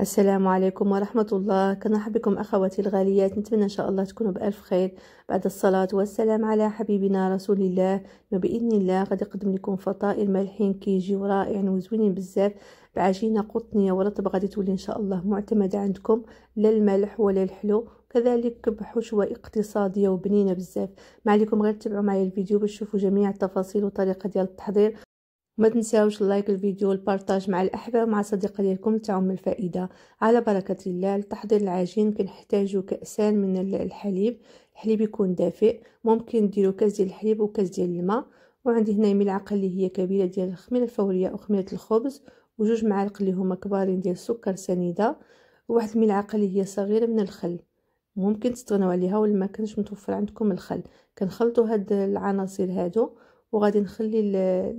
السلام عليكم ورحمة الله كنرحب بكم أخواتي الغاليات نتمنى إن شاء الله تكونوا بألف خير بعد الصلاة والسلام على حبيبنا رسول الله وبإذن الله غادي نقدم لكم فطائر مالحين كيجيو رائعين وزوينين بزاف بعجينة قطنية ورطبة غادي تولي إن شاء الله معتمدة عندكم لا الملح ولا الحلو كذلك بحشوة اقتصادية وبنينة بزاف ما عليكم غير تبعوا معايا الفيديو باش تشوفوا جميع التفاصيل وطريقة ديال التحضير ما تنساوش اللايك الفيديو والبارطاج مع الاحباب مع صديقه ديالكم تعم الفائده على بركه الله لتحضير العجين كنحتاجو كاسان من الحليب الحليب يكون دافئ ممكن ديروا كاس ديال الحليب وكاس ديال الماء وعندي هنا ملعقه اللي هي كبيره ديال الخميره الفوريه او خميره الخبز وجوج معالق اللي هما كبارين ديال السكر سنيده وواحد الملعقه اللي هي صغيره من الخل ممكن تستغناو عليها ولا ما كانش متوفر عندكم الخل كنخلطوا هاد العناصر هادو وغادي نخلي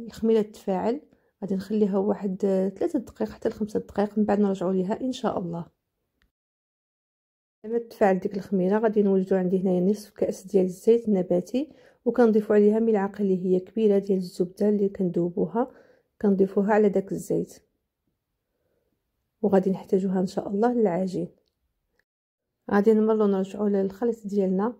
الخميره تتفاعل غادي نخليها واحد 3 آه، دقائق حتى لخمسة دقائق من بعد نرجعوا ليها ان شاء الله لما تفاعل ديك الخميره غادي نوجدو عندي هنايا نصف كاس ديال الزيت النباتي وكنضيفو عليها ملعقه اللي هي كبيره ديال الزبده اللي كندوبوها كنضيفوها على داك الزيت وغادي نحتاجوها ان شاء الله للعجين غادي نمرو نرجعو للخليط ديالنا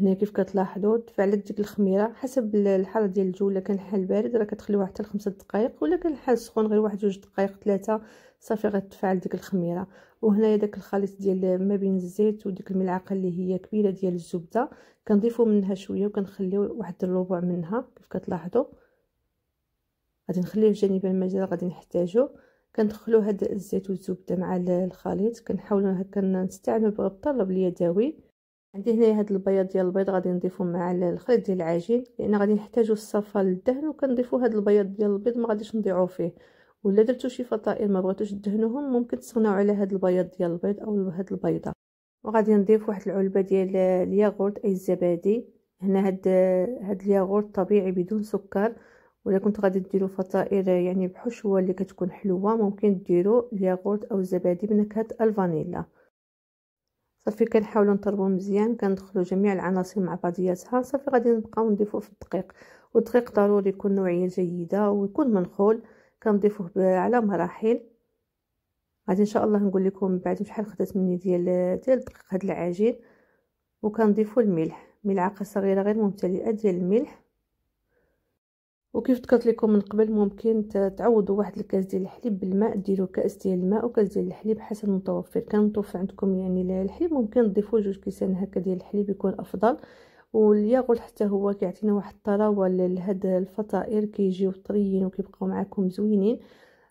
هنا كيف كتلاحظوا تفعلت ديك الخميره حسب الحراره ديال الجو الا كان الحال بارد راه كتخليوها حتى لخمسة دقائق ولا كان الحال سخون غير واحد جوج دقائق ثلاثه صافي غتفعل ديك الخميره وهنايا داك الخليط ديال ما بين الزيت وديك الملعقه اللي هي كبيره ديال الزبده كنضيفوا منها شويه وكنخليو واحد الربع منها كيف كتلاحظوا غادي نخليه في جانب المجال غادي نحتاجو كندخلو هذا الزيت والزبده مع الخليط كنحاولوا هكا نستعملوا بغض الطلب اليدوي عندي هنايا هاد البياض ديال البيض غادي نضيفو مع الخليط ديال العجين لان غادي نحتاجو الصفا للدهن وكنضيفو هاد البياض ديال البيض ما غاديش نضيعو فيه ولا درتو شي فطائر ما بغيتوش تدهنوهم ممكن تستغناو على هاد البياض ديال البيض او هاد البيضه وغادي نضيف واحد العلبه ديال الياغورت اي الزبادي هنا هاد هاد الياغورت طبيعي بدون سكر ولا كنت غادي ديروا فطائر يعني بحشوه اللي كتكون حلوه ممكن ديروا الياغورت او الزبادي بنكهه الفانيلا صافي كنحاولوا نطربو مزيان كندخلوا جميع العناصر مع بعضياتها صافي غادي نبقاو نضيفوا في الدقيق والدقيق ضروري يكون نوعيه جيده ويكون منخول كنضيفوه على مراحل غادي ان شاء الله نقول لكم بعد شحال خدات مني ديال ديال الدقيق هاد العجين وكنضيفوا الملح ملعقه صغيره غير ممتلئه ديال الملح وكيف ذكرت لكم من قبل ممكن تعوضوا واحد الكاس ديال الحليب بالماء ديروا كاس ديال الماء وكاس ديال الحليب حسب المتوفر كان متوفر عندكم يعني الحليب ممكن تضيفوا جوج كيسان هكا ديال الحليب يكون افضل والياغول حتى هو كيعطينا واحد الطراوه لهاد الفطائر كيجيو طريين وكيبقاو معاكم زوينين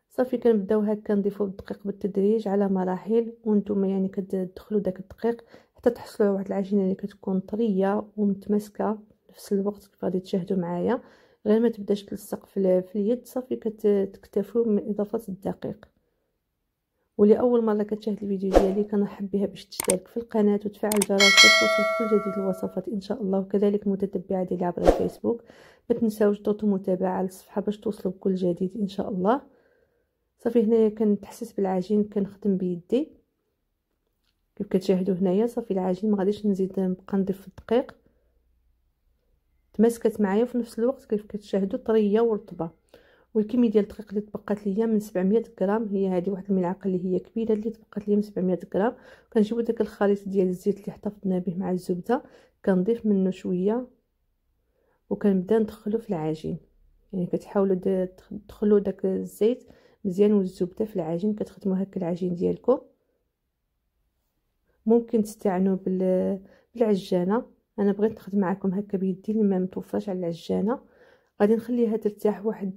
صافي كنبداو هكا نضيفوا الدقيق بالتدريج على مراحل وانتم يعني كتدخلوا داك الدقيق حتى تحصلوا على واحد العجينه اللي كتكون طريه ومتماسكه نفس الوقت كيف غادي تشاهدوا معايا غير ما تبداش تلصق في, اليد صافي كتكتفوا من اضافه الدقيق ولاول مره كتشاهد الفيديو ديالي كنرحب بها باش تشترك في القناه وتفعل جرس باش كل جديد الوصفات ان شاء الله وكذلك متتبعه ديالي عبر الفيسبوك ما تنساوش تضغطوا متابعه على الصفحه باش توصلوا بكل جديد ان شاء الله صافي هنايا كنتحسس بالعجين كنخدم بيدي كيف كتشاهدوا هنايا صافي العجين ما غاديش نزيد نبقى نضيف الدقيق تماسكت معايا وفي نفس الوقت كيف كتشاهدوا طريه ورطبه والكميه ديال الدقيق اللي تبقات ليا من 700 غرام هي هذه واحد الملعقه اللي هي كبيره اللي تبقات ليا من 700 غرام كنجيبو داك الخليط ديال الزيت اللي احتفظنا به مع الزبده كنضيف منه شويه وكنبدا ندخلو في العجين يعني كتحاولوا تدخلوا داك الزيت مزيان والزبده في العجين كتخدموا هكا العجين ديالكم ممكن تستعنوا بالعجانه انا بغيت نخدم معكم هكا بيدي اللي ما متوفاش على العجانه غادي نخليها ترتاح واحد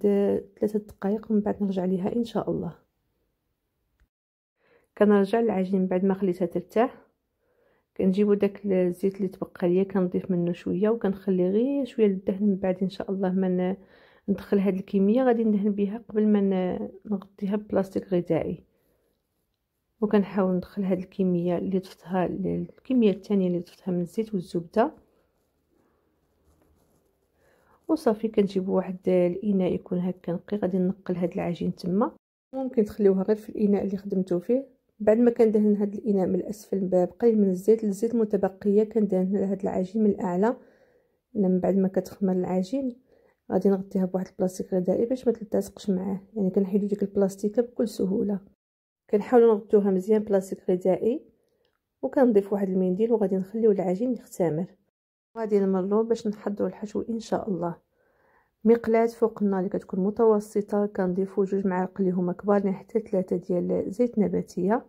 ثلاثة دقائق ومن بعد نرجع ليها ان شاء الله كنرجع للعجين بعد ما خليتها ترتاح كنجيبو داك الزيت اللي تبقى ليا كنضيف منه شويه وكنخلي غير شويه للدهن من بعد ان شاء الله ما ندخل هاد الكميه غادي ندهن بها قبل ما نغطيها ببلاستيك غذائي وكنحاول ندخل هاد الكميه اللي ضفتها الكميه الثانيه اللي ضفتها من الزيت والزبده وصافي كنجيب واحد الاناء يكون هكا نقي غادي نقل هاد العجين تما ممكن تخليوها غير في الاناء اللي خدمتو فيه بعد ما كندهن هاد الاناء من الاسفل بقليل من الزيت الزيت المتبقيه كندهن هاد العجين من الاعلى من بعد ما كتخمر العجين غادي نغطيها بواحد البلاستيك غذائي باش ما تلتصقش معاه يعني كنحيدو ديك البلاستيكه بكل سهوله كنحاولوا نغطوها مزيان بلاستيك غذائي وكنضيف واحد المنديل وغادي نخليو العجين يختمر غادي نمرلو باش نحضروا الحشو ان شاء الله مقلاة فوق النار اللي كتكون متوسطه كنضيفو جوج معالق اللي هما كبار يعني حتى ثلاثه ديال زيت نباتيه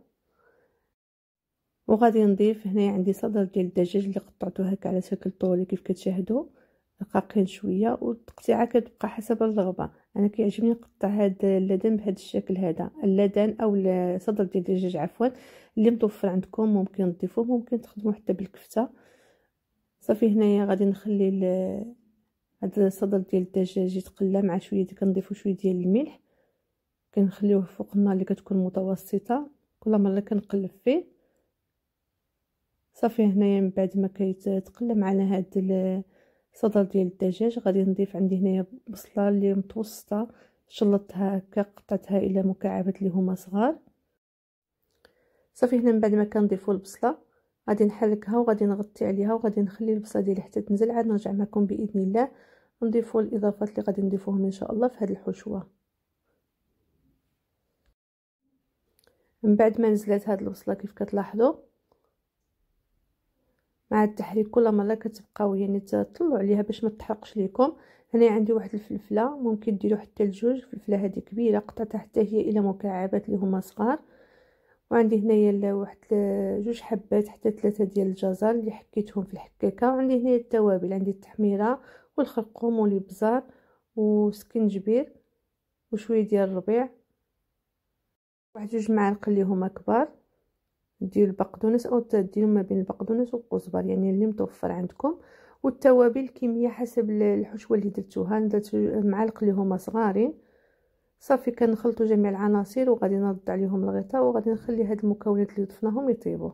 وغادي نضيف هنا عندي صدر ديال الدجاج اللي قطعته هكا على شكل طولي كيف كتشاهدوا رقاقين شويه والتقطيعه كتبقى حسب الرغبه انا كيعجبني نقطع هاد اللدن بهاد الشكل هذا اللدن او الصدر ديال الدجاج عفوا اللي متوفر عندكم ممكن تضيفوه ممكن تخدموه حتى بالكفته صافي هنايا غادي نخلي هاد الصدر ديال الدجاج يتقلى مع شويه ديك كنضيفو شويه ديال الملح كنخليوه فوق النار اللي كتكون متوسطه كل مره كنقلب فيه صافي هنايا من بعد ما كيتقلم على هاد صدر ديال الدجاج غادي نضيف عندي هنايا بصله اللي متوسطه شلطتها هكا قطعتها الى مكعبات اللي هما صغار صافي هنا من بعد ما كنضيفوا البصله غادي نحركها وغادي نغطي عليها وغادي نخلي البصله ديالي حتى تنزل عاد نرجع معكم باذن الله نضيفوا الاضافات اللي غادي نضيفوهم ان شاء الله في هذه الحشوه من بعد ما نزلت هذه البصله كيف كتلاحظوا مع التحريك كل مره كتبقاو يعني تطلعوا عليها باش ما تحرقش ليكم هنا عندي واحد الفلفله ممكن ديروا حتى لجوج الفلفله هذه كبيره قطعتها حتى هي الى مكعبات اللي هما صغار وعندي هنايا واحد جوج حبات حتى ثلاثه ديال الجزر اللي حكيتهم في الحكاكه وعندي هنايا التوابل عندي التحميره والخرقوم والابزار وسكنجبير وشويه ديال الربيع واحد جوج معالق اللي هما كبار ديال البقدونس او تديرو ما بين البقدونس والقزبر يعني اللي متوفر عندكم والتوابل كميه حسب الحشوه اللي درتوها درت معلق اللي هما صغارين صافي كنخلطوا جميع العناصر وغادي نرد عليهم الغطاء وغادي نخلي هاد المكونات اللي ضفناهم يطيبوا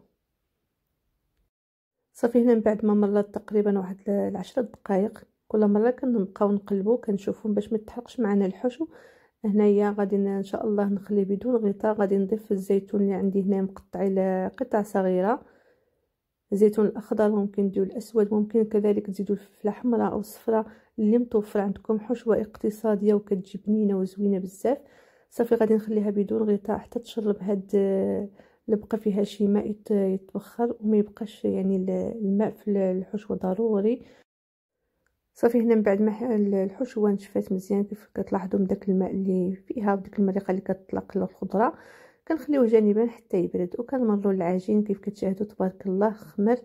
صافي هنا من بعد ما مرات تقريبا واحد العشرة دقائق كل مره كنبقاو نقلبو كنشوفو باش ما تحرقش معنا الحشو هنايا غادي ان شاء الله نخلي بدون غطاء غادي نضيف الزيتون اللي عندي هنا مقطع الى قطع صغيره الزيتون الاخضر ممكن ديروا الاسود ممكن كذلك تزيدوا الفلفله حمراء او صفراء اللي متوفر عندكم حشوه اقتصاديه وكتجي بنينه وزوينه بزاف صافي غادي نخليها بدون غطاء حتى تشرب هاد اللي فيها شي ماء يتبخر وما يبقاش يعني الماء في الحشوه ضروري صافي هنا من بعد ما الحشوه نشفات مزيان كيف كتلاحظوا من داك الماء اللي فيها وديك المريقه اللي كتطلق للخضره كنخليوه جانبا حتى يبرد وكنمروا العجين كيف كتشاهدوا تبارك الله خمر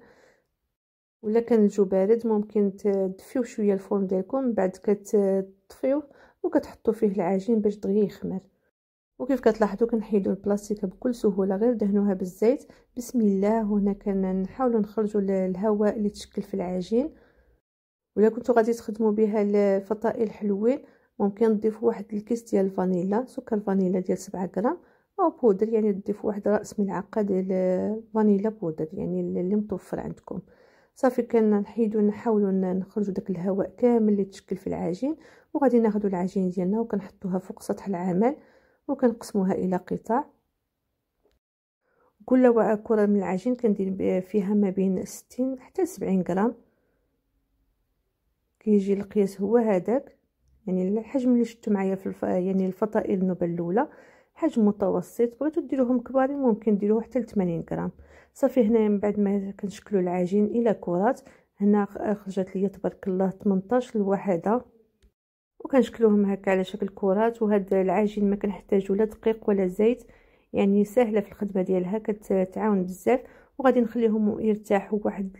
ولا كان الجو بارد ممكن تدفيو شويه الفرن ديالكم بعد كتطفيوه وكتحطوا فيه العجين باش دغيا يخمر وكيف كتلاحظوا كنحيدوا البلاستيك بكل سهوله غير دهنوها بالزيت بسم الله هنا كنحاولوا نخرجوا الهواء اللي تشكل في العجين ولا كنتو غادي تخدموا بها الفطائر الحلوين ممكن تضيفوا واحد الكيس ديال الفانيلا سكر الفانيلا ديال 7 غرام او بودر يعني تضيفوا واحد راس ملعقه ديال الفانيلا بودر يعني اللي متوفر عندكم صافي كنحيدو نحاولو نخرجو داك الهواء كامل اللي تشكل في العجين وغادي ناخدو العجين ديالنا وكنحطوها فوق سطح العمل وكنقسموها الى قطع كل كره من العجين كندير فيها ما بين 60 حتى 70 غرام كيجي القياس هو هذاك يعني الحجم اللي شفتو معايا في الف... يعني الفطائر النوبه الاولى حجم متوسط بغيتو ديروهم كبارين ممكن ديروه حتى ل 80 غرام صافي هنايا من بعد ما كنشكلو العجين الى كرات هنا خرجت ليا تبارك الله 18 الوحده وكنشكلوهم هكا على شكل كرات وهاد العجين ما كنحتاجو لا دقيق ولا زيت يعني سهله في الخدمه ديالها كتعاون بزاف وغادي نخليهم يرتاحوا واحد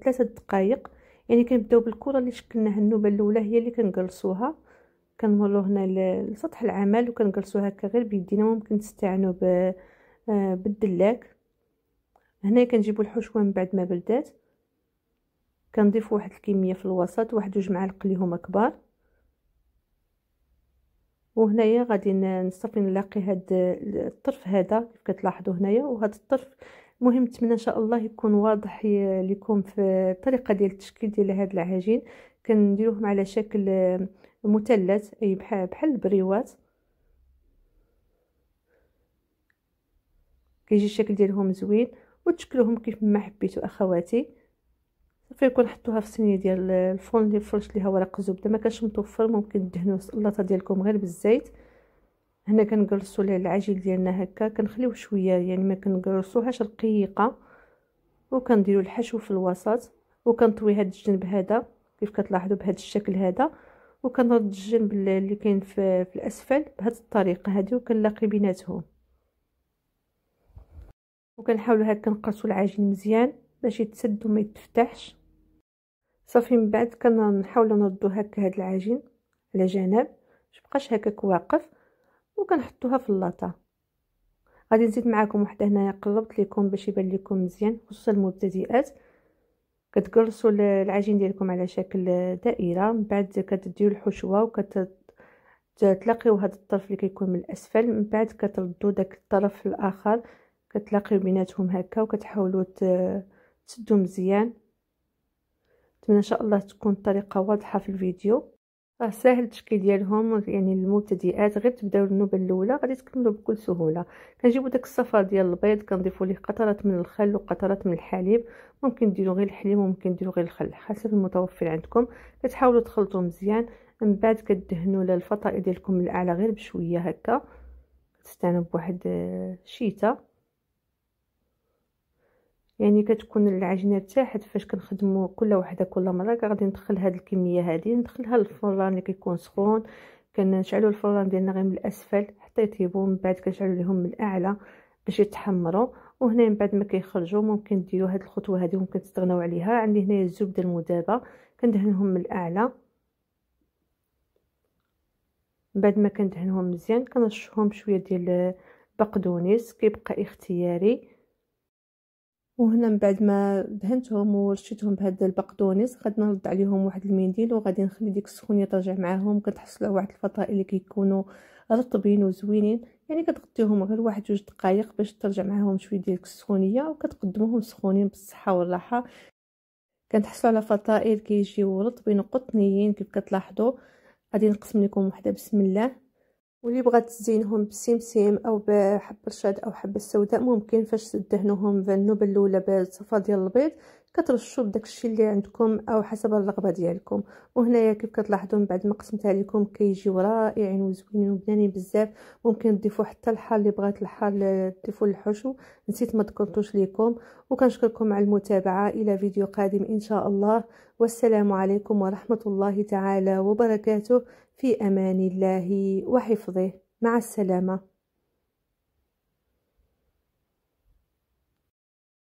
3 دقائق يعني كنبداو بالكره اللي شكلناها النوبه الاولى هي اللي كنجلسوها كنمروا هنا لسطح العمل وكنجلسوها هكا غير بيدينا ممكن تستعنوا ب آه، بالدلاك هنا كنجيبوا الحشوه من بعد ما بردات كنضيف واحد الكميه في الوسط واحد جوج معالق ليهم كبار وهنايا غادي نصافي نلاقي هاد الطرف هذا كيف كتلاحظوا هنايا وهاد الطرف مهم نتمنى ان شاء الله يكون واضح لكم في الطريقه ديال التشكيل ديال هذا العجين كنديروهم على شكل مثلث اي بحال بحال البريوات كيجي الشكل ديالهم زوين وتشكلوهم كيف ما حبيتوا اخواتي صافي كون حطوها في الصينيه ديال الفرن اللي فرشت ليها ورق الزبده ما كانش متوفر ممكن تدهنوا السلطه ديالكم غير بالزيت هنا كنجلسو ليه العجين ديالنا هكا كنخليوه شويه يعني ما كنجلسوهاش رقيقه وكنديرو الحشو في الوسط وكنطوي هاد الجنب هذا كيف كتلاحظوا بهذا الشكل هذا وكنرد الجنب اللي كاين في, في الاسفل بهذه الطريقه هذه وكنلاقي بيناتهم وكنحاولوا هكا نقرصوا العجين مزيان باش يتسد وما يتفتحش صافي من بعد كنحاولوا نردو هكا هاد العجين على جنب ميبقاش هكاك واقف وكنحطوها في اللاطه غادي نزيد معكم وحده هنايا قربت لكم باش يبان لكم مزيان خصوصا المبتدئات كتقرصوا العجين ديالكم على شكل دائره من بعد كتديو الحشوه وكتلاقيو هاد الطرف اللي كيكون من الاسفل من بعد كتردو داك الطرف الاخر كتلاقيو بيناتهم هكا وكتحاولوا تسدو مزيان نتمنى ان شاء الله تكون الطريقه واضحه في الفيديو راه ساهل التشكيل ديالهم يعني المبتدئات غير تبداو النوبه الاولى غادي تكملوا بكل سهوله كنجيبوا داك الصفار ديال البيض كنضيفوا ليه قطرات من الخل وقطرات من الحليب ممكن ديروا غير الحليب وممكن ديروا غير الخل حسب المتوفر عندكم كتحاولوا تخلطوا مزيان من بعد كدهنوا للفطائر ديالكم من الاعلى غير بشويه هكا كتستعملوا بواحد آه، شيته يعني كتكون العجينه تحت فاش كنخدموا كل وحده كل مره غادي ندخل هاد الكميه هادي ندخلها للفران اللي كيكون سخون كنشعلوا الفران ديالنا غير من الاسفل حتى يطيبوا من بعد كنشعلوا لهم من الاعلى باش يتحمروا وهنا من بعد ما كيخرجوا ممكن ديروا هاد الخطوه هادي ممكن تستغناو عليها عندي هنايا الزبده المذابه كندهنهم من الاعلى بعد ما كندهنهم مزيان كنرشهم شويه ديال بقدونس كيبقى اختياري وهنا من بعد ما دهنتهم ورشيتهم بهذا البقدونس غادي نرد عليهم واحد المنديل وغادي نخلي ديك السخونيه ترجع معاهم كتحصلوا واحد الفطائر اللي كيكونوا رطبين وزوينين يعني كتغطيهم غير واحد جوج دقائق باش ترجع معاهم شويه ديال السخونيه وكتقدموهم سخونين بالصحه والراحه كنتحصلوا على فطائر كيجيو رطبين وقطنيين كيف كتلاحظوا غادي نقسم لكم وحده بسم الله واللي بغات تزينهم بسمسم او بحب رشاد او حبه سوداء ممكن فاش دهنوهم بالنوبل ولا بالصفا ديال البيض كترشوا بداك الشيء اللي عندكم او حسب الرغبه ديالكم وهنايا كيف كتلاحظوا من بعد ما قسمتها لكم كيجيو رائعين يعني وزوينين وبنانين بزاف ممكن تضيفوا حتى الحار اللي بغات الحار تضيفوا الحشو نسيت ما ذكرتوش لكم وكنشكركم على المتابعه الى فيديو قادم ان شاء الله والسلام عليكم ورحمه الله تعالى وبركاته في امان الله وحفظه مع السلامه